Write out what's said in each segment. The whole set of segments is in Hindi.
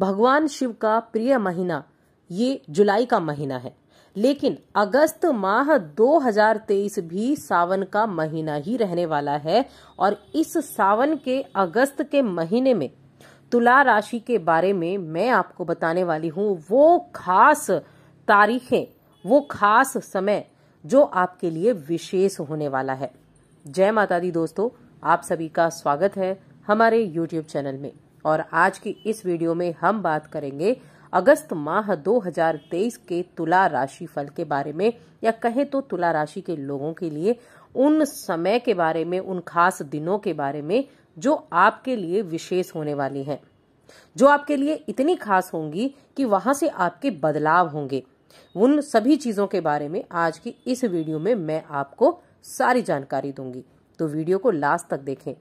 भगवान शिव का प्रिय महीना ये जुलाई का महीना है लेकिन अगस्त माह 2023 भी सावन का महीना ही रहने वाला है और इस सावन के अगस्त के महीने में तुला राशि के बारे में मैं आपको बताने वाली हूँ वो खास तारीखें वो खास समय जो आपके लिए विशेष होने वाला है जय माता दी दोस्तों आप सभी का स्वागत है हमारे YouTube चैनल में और आज की इस वीडियो में हम बात करेंगे अगस्त माह 2023 के तुला राशि फल के बारे में या कहें तो तुला राशि के लोगों के लिए उन समय के बारे में उन खास दिनों के बारे में जो आपके लिए विशेष होने वाली हैं जो आपके लिए इतनी खास होंगी कि वहां से आपके बदलाव होंगे उन सभी चीजों के बारे में आज की इस वीडियो में मैं आपको सारी जानकारी दूंगी तो वीडियो को लास्ट तक देखें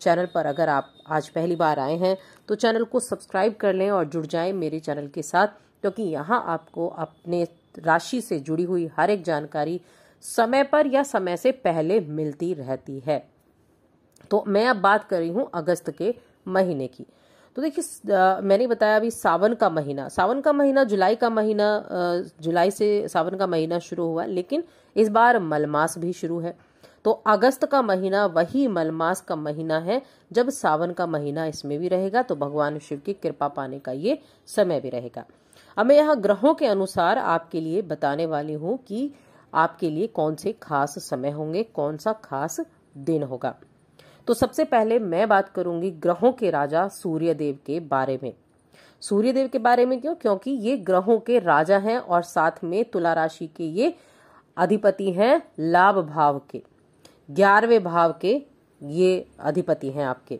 चैनल पर अगर आप आज पहली बार आए हैं तो चैनल को सब्सक्राइब कर लें और जुड़ जाएं मेरे चैनल के साथ क्योंकि तो यहाँ आपको अपने राशि से जुड़ी हुई हर एक जानकारी समय पर या समय से पहले मिलती रहती है तो मैं अब बात कर रही हूँ अगस्त के महीने की तो देखिए मैंने बताया अभी सावन का महीना सावन का महीना जुलाई का महीना जुलाई से सावन का महीना शुरू हुआ लेकिन इस बार मलमास भी शुरू है तो अगस्त का महीना वही मलमास का महीना है जब सावन का महीना इसमें भी रहेगा तो भगवान शिव की कृपा पाने का ये समय भी रहेगा अब मैं यहाँ ग्रहों के अनुसार आपके लिए बताने वाली हूँ कि आपके लिए कौन से खास समय होंगे कौन सा खास दिन होगा तो सबसे पहले मैं बात करूंगी ग्रहों के राजा सूर्यदेव के बारे में सूर्यदेव के बारे में क्यों क्योंकि ये ग्रहों के राजा हैं और साथ में तुला राशि के ये अधिपति हैं लाभ भाव के ग्यारहवें भाव के ये अधिपति हैं आपके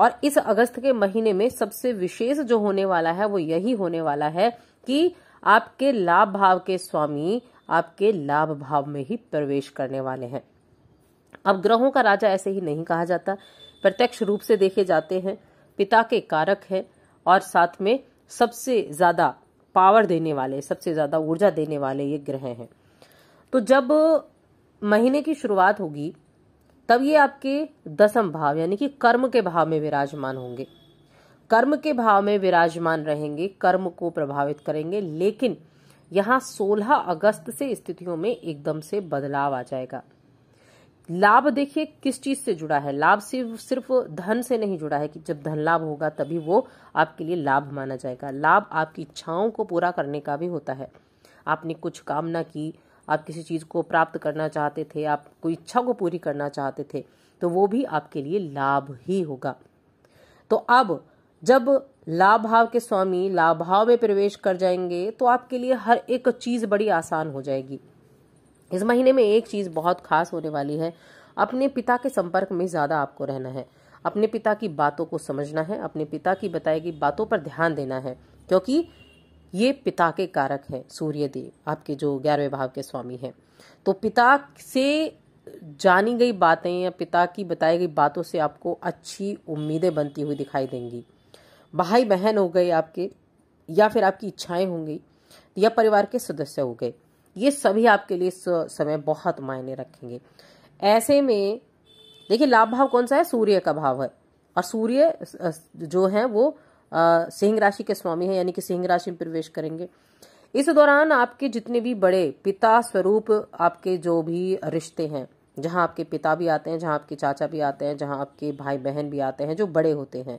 और इस अगस्त के महीने में सबसे विशेष जो होने वाला है वो यही होने वाला है कि आपके लाभ भाव के स्वामी आपके लाभ भाव में ही प्रवेश करने वाले हैं अब ग्रहों का राजा ऐसे ही नहीं कहा जाता प्रत्यक्ष रूप से देखे जाते हैं पिता के कारक है और साथ में सबसे ज्यादा पावर देने वाले सबसे ज्यादा ऊर्जा देने वाले ये ग्रह हैं तो जब महीने की शुरुआत होगी तब ये आपके दसम भाव यानी कि कर्म के भाव में विराजमान होंगे कर्म के भाव में विराजमान रहेंगे कर्म को प्रभावित करेंगे लेकिन यहाँ 16 अगस्त से स्थितियों में एकदम से बदलाव आ जाएगा लाभ देखिए किस चीज से जुड़ा है लाभ सिर्फ सिर्फ धन से नहीं जुड़ा है कि जब धन लाभ होगा तभी वो आपके लिए लाभ माना जाएगा लाभ आपकी इच्छाओं को पूरा करने का भी होता है आपने कुछ कामना की आप किसी चीज़ को प्राप्त करना चाहते थे आप कोई इच्छा को पूरी करना चाहते थे तो वो भी आपके लिए लाभ ही होगा तो अब जब लाभ भाव के स्वामी लाभ भाव में प्रवेश कर जाएंगे तो आपके लिए हर एक चीज बड़ी आसान हो जाएगी इस महीने में एक चीज बहुत खास होने वाली है अपने पिता के संपर्क में ज्यादा आपको रहना है अपने पिता की बातों को समझना है अपने पिता की बताई गई बातों पर ध्यान देना है क्योंकि ये पिता के कारक है सूर्यदेव आपके जो ग्यारहवें भाव के स्वामी हैं तो पिता से जानी गई बातें या पिता की बताई गई बातों से आपको अच्छी उम्मीदें बनती हुई दिखाई देंगी भाई बहन हो गए आपके या फिर आपकी इच्छाएं होंगी या परिवार के सदस्य हो गए ये सभी आपके लिए इस समय बहुत मायने रखेंगे ऐसे में देखिए लाभ भाव कौन सा है सूर्य का भाव है और सूर्य जो है वो सिंह राशि के स्वामी हैं यानी कि सिंह राशि में प्रवेश करेंगे इस दौरान आपके जितने भी बड़े पिता स्वरूप आपके जो भी रिश्ते हैं जहाँ आपके पिता भी आते हैं जहाँ आपके चाचा भी आते हैं जहाँ आपके भाई बहन भी आते हैं जो बड़े होते हैं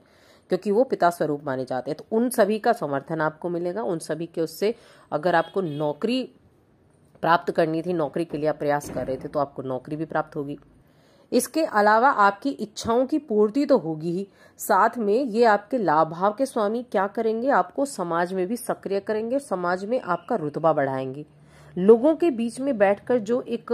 क्योंकि वो पिता स्वरूप माने जाते हैं तो उन सभी का समर्थन आपको मिलेगा उन सभी के उससे अगर आपको नौकरी प्राप्त करनी थी नौकरी के लिए आप प्रयास कर रहे थे तो आपको नौकरी भी प्राप्त होगी इसके अलावा आपकी इच्छाओं की पूर्ति तो होगी ही साथ में ये आपके लाभाव के स्वामी क्या करेंगे आपको समाज में भी सक्रिय करेंगे समाज में आपका रुतबा बढ़ाएंगे लोगों के बीच में बैठकर जो एक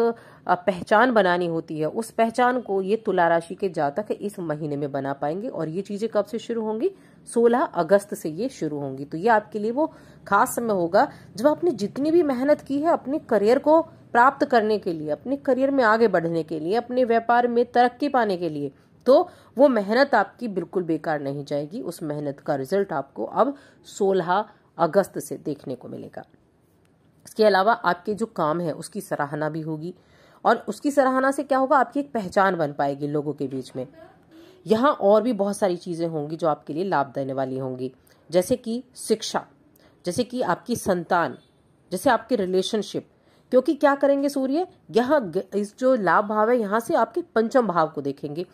पहचान बनानी होती है उस पहचान को ये तुला राशि के जातक इस महीने में बना पाएंगे और ये चीजें कब से शुरू होंगी 16 अगस्त से ये शुरू होंगी तो ये आपके लिए वो खास समय होगा जब आपने जितनी भी मेहनत की है अपने करियर को प्राप्त करने के लिए अपने करियर में आगे बढ़ने के लिए अपने व्यापार में तरक्की पाने के लिए तो वो मेहनत आपकी बिल्कुल बेकार नहीं जाएगी उस मेहनत का रिजल्ट आपको अब 16 अगस्त से देखने को मिलेगा इसके अलावा आपके जो काम है उसकी सराहना भी होगी और उसकी सराहना से क्या होगा आपकी एक पहचान बन पाएगी लोगों के बीच में यहाँ और भी बहुत सारी चीज़ें होंगी जो आपके लिए लाभ देने वाली होंगी जैसे कि शिक्षा जैसे कि आपकी संतान जैसे आपके रिलेशनशिप क्योंकि क्या करेंगे सूर्य यहाँ इस जो लाभ भाव है यहाँ से आपके पंचम भाव को देखेंगे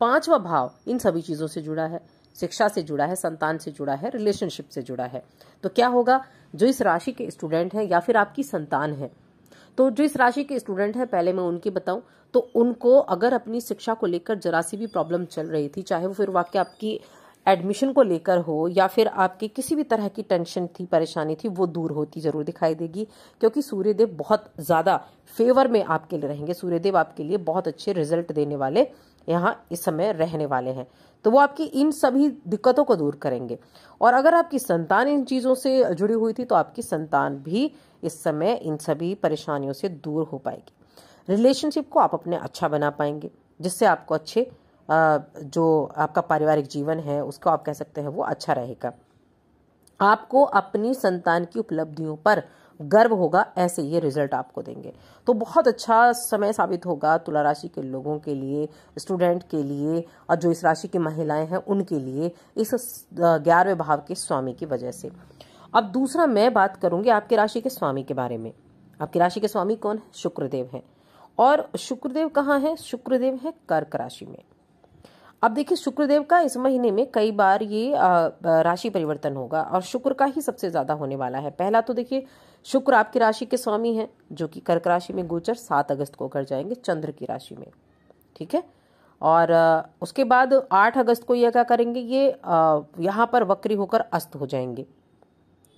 पांचवा भाव इन सभी चीज़ों से जुड़ा है शिक्षा से जुड़ा है संतान से जुड़ा है रिलेशनशिप से जुड़ा है तो क्या होगा जो इस राशि के स्टूडेंट हैं या फिर आपकी संतान है तो जो इस राशि के स्टूडेंट हैं पहले मैं उनकी बताऊं तो उनको अगर अपनी शिक्षा को लेकर जरा सी भी प्रॉब्लम चल रही थी चाहे वो फिर वाक्य आपकी एडमिशन को लेकर हो या फिर आपकी किसी भी तरह की टेंशन थी परेशानी थी वो दूर होती जरूर दिखाई देगी क्योंकि सूर्यदेव बहुत ज़्यादा फेवर में आपके लिए रहेंगे सूर्यदेव आपके लिए बहुत अच्छे रिजल्ट देने वाले यहाँ इस समय रहने वाले हैं तो वो आपकी इन सभी दिक्कतों को दूर करेंगे और अगर आपकी संतान इन चीज़ों से जुड़ी हुई थी तो आपकी संतान भी इस समय इन सभी परेशानियों से दूर हो पाएगी रिलेशनशिप को आप अपने अच्छा बना पाएंगे जिससे आपको अच्छे जो आपका पारिवारिक जीवन है उसको आप कह सकते हैं वो अच्छा रहेगा आपको अपनी संतान की उपलब्धियों पर गर्व होगा ऐसे ये रिजल्ट आपको देंगे तो बहुत अच्छा समय साबित होगा तुला राशि के लोगों के लिए स्टूडेंट के लिए और जो इस राशि की महिलाएं हैं उनके लिए इस ग्यारहवें भाव के स्वामी की वजह से अब दूसरा मैं बात करूंगी आपकी राशि के स्वामी के बारे में आपकी राशि के स्वामी कौन है शुक्रदेव है और शुक्रदेव कहाँ है शुक्रदेव है कर्क राशि में अब देखिए शुक्रदेव का इस महीने में कई बार ये राशि परिवर्तन होगा और शुक्र का ही सबसे ज्यादा होने वाला है पहला तो देखिए शुक्र आपकी राशि के स्वामी हैं जो कि कर्क राशि में गोचर सात अगस्त को कर जाएंगे चंद्र की राशि में ठीक है और उसके बाद आठ अगस्त को यह क्या करेंगे ये यहाँ पर वक्री होकर अस्त हो जाएंगे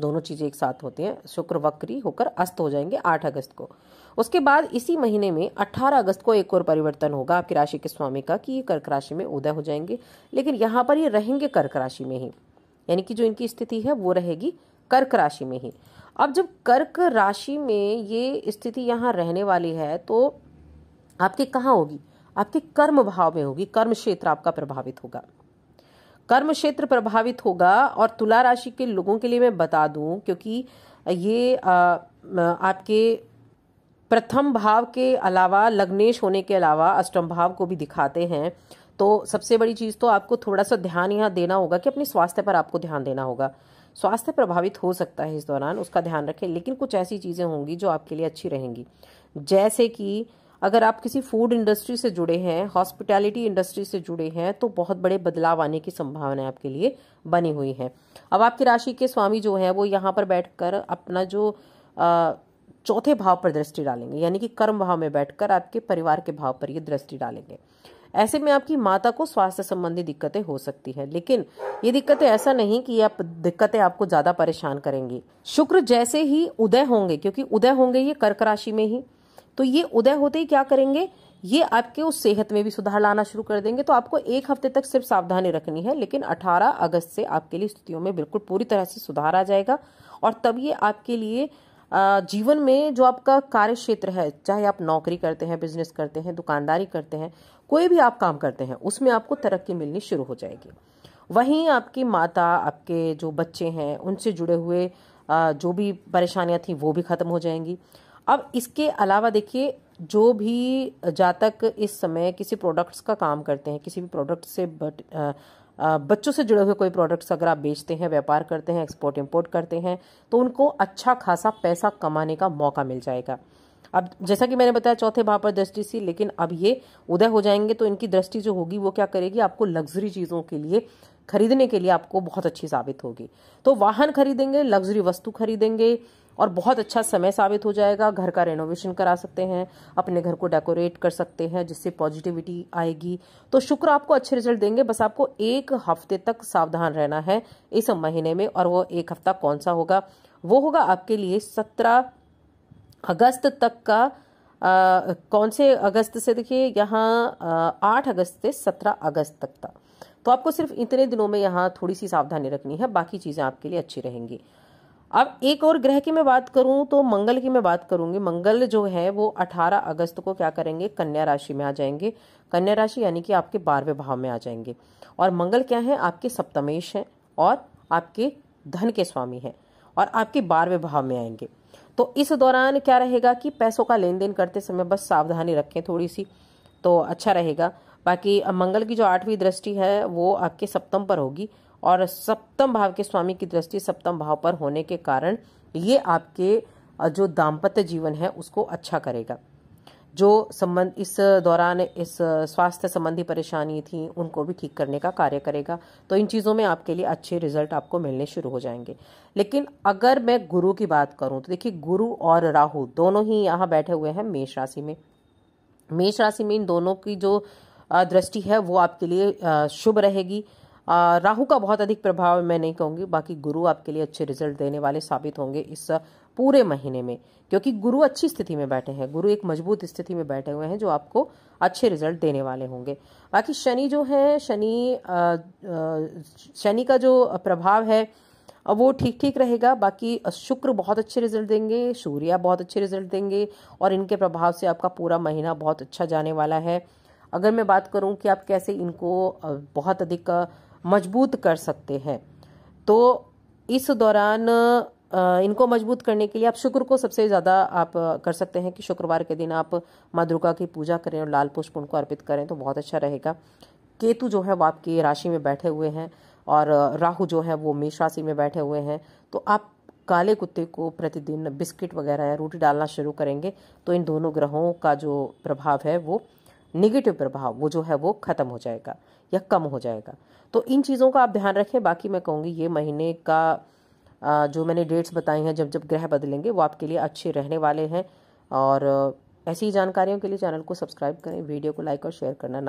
दोनों चीज़ें एक साथ होती हैं शुक्र वक्री होकर अस्त हो जाएंगे आठ अगस्त को उसके बाद इसी महीने में अट्ठारह अगस्त को एक और परिवर्तन होगा आपकी राशि के स्वामी का कि ये कर्क राशि में उदय हो जाएंगे लेकिन यहाँ पर ये रहेंगे कर्क राशि में ही यानी कि जो इनकी स्थिति है वो रहेगी कर्क राशि में ही अब जब कर्क राशि में ये स्थिति यहाँ रहने वाली है तो आपके कहाँ होगी आपके कर्म भाव में होगी कर्म क्षेत्र आपका प्रभावित होगा कर्म क्षेत्र प्रभावित होगा और तुला राशि के लोगों के लिए मैं बता दूं क्योंकि ये आ, आपके प्रथम भाव के अलावा लग्नेश होने के अलावा अष्टम भाव को भी दिखाते हैं तो सबसे बड़ी चीज़ तो आपको थोड़ा सा ध्यान यहाँ देना होगा कि अपने स्वास्थ्य पर आपको ध्यान देना होगा स्वास्थ्य प्रभावित हो सकता है इस दौरान उसका ध्यान रखें लेकिन कुछ ऐसी चीज़ें होंगी जो आपके लिए अच्छी रहेंगी जैसे कि अगर आप किसी फूड इंडस्ट्री से जुड़े हैं हॉस्पिटैलिटी इंडस्ट्री से जुड़े हैं तो बहुत बड़े बदलाव आने की संभावना आपके लिए बनी हुई है अब आपकी राशि के स्वामी जो है वो यहाँ पर बैठकर अपना जो आ, चौथे भाव पर दृष्टि डालेंगे यानी कि कर्म भाव में बैठकर आपके परिवार के भाव पर ये दृष्टि डालेंगे ऐसे में आपकी माता को स्वास्थ्य संबंधी दिक्कतें हो सकती है लेकिन ये दिक्कतें ऐसा नहीं कि आप दिक्कतें आपको ज्यादा परेशान करेंगी शुक्र जैसे ही उदय होंगे क्योंकि उदय होंगे ये कर्क राशि में ही तो ये उदय होते ही क्या करेंगे ये आपके उस सेहत में भी सुधार लाना शुरू कर देंगे तो आपको एक हफ्ते तक सिर्फ सावधानी रखनी है लेकिन 18 अगस्त से आपके लिए स्थितियों में बिल्कुल पूरी तरह से सुधार आ जाएगा और तब ये आपके लिए जीवन में जो आपका कार्य क्षेत्र है चाहे आप नौकरी करते हैं बिजनेस करते हैं दुकानदारी करते हैं कोई भी आप काम करते हैं उसमें आपको तरक्की मिलनी शुरू हो जाएगी वहीं आपकी माता आपके जो बच्चे हैं उनसे जुड़े हुए जो भी परेशानियां थी वो भी ख़त्म हो जाएंगी अब इसके अलावा देखिए जो भी जातक इस समय किसी प्रोडक्ट्स का काम करते हैं किसी भी प्रोडक्ट से बट बच्चों से जुड़े हुए कोई प्रोडक्ट्स अगर आप बेचते हैं व्यापार करते हैं एक्सपोर्ट इम्पोर्ट करते हैं तो उनको अच्छा खासा पैसा कमाने का मौका मिल जाएगा अब जैसा कि मैंने बताया चौथे भाव पर दृष्टि सी लेकिन अब ये उदय हो जाएंगे तो इनकी दृष्टि जो होगी वो क्या करेगी आपको लग्जरी चीज़ों के लिए खरीदने के लिए आपको बहुत अच्छी साबित होगी तो वाहन खरीदेंगे लग्जरी वस्तु खरीदेंगे और बहुत अच्छा समय साबित हो जाएगा घर का रेनोवेशन करा सकते हैं अपने घर को डेकोरेट कर सकते हैं जिससे पॉजिटिविटी आएगी तो शुक्र आपको अच्छे रिजल्ट देंगे बस आपको एक हफ्ते तक सावधान रहना है इस महीने में और वो एक हफ्ता कौन सा होगा वो होगा आपके लिए सत्रह अगस्त तक का आ, कौन से अगस्त से देखिए यहाँ आठ अगस्त से सत्रह अगस्त तक था तो आपको सिर्फ इतने दिनों में यहाँ थोड़ी सी सावधानी रखनी है बाकी चीज़ें आपके लिए अच्छी रहेंगी अब एक और ग्रह की मैं बात करूं तो मंगल की मैं बात करूंगी मंगल जो है वो 18 अगस्त को क्या करेंगे कन्या राशि में आ जाएंगे कन्या राशि यानी कि आपके बारहवें भाव में आ जाएंगे और मंगल क्या है आपके सप्तमेश हैं और आपके धन के स्वामी हैं और आपके बारहवें भाव में आएंगे तो इस दौरान क्या रहेगा कि पैसों का लेन देन करते समय बस सावधानी रखें थोड़ी सी तो अच्छा रहेगा बाकी मंगल की जो आठवीं दृष्टि है वो आपके सप्तम पर होगी और सप्तम भाव के स्वामी की दृष्टि सप्तम भाव पर होने के कारण ये आपके जो दाम्पत्य जीवन है उसको अच्छा करेगा जो संबंध इस दौरान इस स्वास्थ्य संबंधी परेशानी थी उनको भी ठीक करने का कार्य करेगा तो इन चीज़ों में आपके लिए अच्छे रिजल्ट आपको मिलने शुरू हो जाएंगे लेकिन अगर मैं गुरु की बात करूं तो देखिए गुरु और राहु दोनों ही यहाँ बैठे हुए हैं मेष राशि में मेष राशि में इन दोनों की जो दृष्टि है वो आपके लिए शुभ रहेगी राहु का बहुत अधिक प्रभाव मैं नहीं कहूँगी बाकी गुरु आपके लिए अच्छे रिजल्ट देने वाले साबित होंगे इस पूरे महीने में क्योंकि गुरु अच्छी स्थिति में बैठे हैं गुरु एक मजबूत स्थिति में बैठे हुए हैं जो आपको अच्छे रिजल्ट देने वाले होंगे बाकी शनि जो है शनि शनि का जो प्रभाव है वो ठीक ठीक रहेगा बाकी शुक्र बहुत अच्छे रिजल्ट देंगे सूर्य बहुत अच्छे रिजल्ट देंगे और इनके प्रभाव से आपका पूरा महीना बहुत अच्छा जाने वाला है अगर मैं बात करूं कि आप कैसे इनको बहुत अधिक मजबूत कर सकते हैं तो इस दौरान इनको मजबूत करने के लिए आप शुक्र को सबसे ज़्यादा आप कर सकते हैं कि शुक्रवार के दिन आप माँ दुर्गा की पूजा करें और लाल पुष्प उनको अर्पित करें तो बहुत अच्छा रहेगा केतु जो है वो आपकी राशि में बैठे हुए हैं और राहु जो है वो मेष राशि में बैठे हुए हैं तो आप काले कुत्ते को प्रतिदिन बिस्किट वगैरह या रोटी डालना शुरू करेंगे तो इन दोनों ग्रहों का जो प्रभाव है वो निगेटिव प्रभाव वो जो है वो ख़त्म हो जाएगा या कम हो जाएगा तो इन चीज़ों का आप ध्यान रखें बाकी मैं कहूंगी ये महीने का जो मैंने डेट्स बताई हैं जब जब ग्रह बदलेंगे वो आपके लिए अच्छे रहने वाले हैं और ऐसी जानकारियों के लिए चैनल को सब्सक्राइब करें वीडियो को लाइक और शेयर करना